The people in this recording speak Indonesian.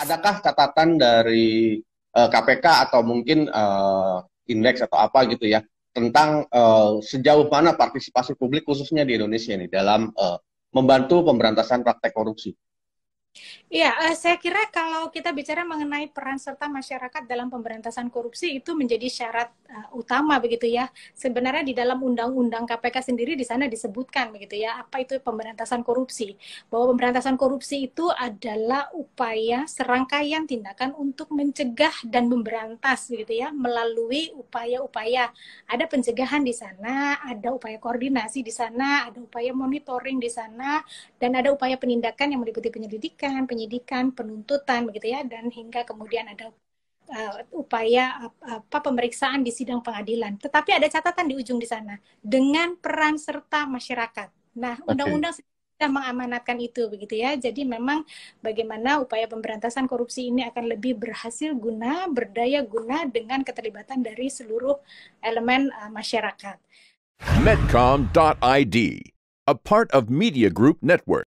adakah catatan dari uh, eh, KPK atau mungkin uh, eh, indeks atau apa gitu ya tentang uh, sejauh mana partisipasi publik khususnya di Indonesia ini dalam uh, membantu pemberantasan praktek korupsi? Ya, saya kira kalau kita bicara mengenai peran serta masyarakat dalam pemberantasan korupsi itu menjadi syarat uh, utama begitu ya. Sebenarnya di dalam undang-undang KPK sendiri di sana disebutkan begitu ya apa itu pemberantasan korupsi. Bahwa pemberantasan korupsi itu adalah upaya serangkaian tindakan untuk mencegah dan memberantas begitu ya melalui upaya-upaya. Ada pencegahan di sana, ada upaya koordinasi di sana, ada upaya monitoring di sana dan ada upaya penindakan yang meliputi penyelidikan, penyidikan, penuntutan begitu ya dan hingga kemudian ada uh, upaya apa pemeriksaan di sidang pengadilan. Tetapi ada catatan di ujung di sana dengan peran serta masyarakat. Nah, undang-undang okay. sudah mengamanatkan itu begitu ya. Jadi memang bagaimana upaya pemberantasan korupsi ini akan lebih berhasil guna, berdaya guna dengan keterlibatan dari seluruh elemen uh, masyarakat. Medcom.id, a part of Media Group Network.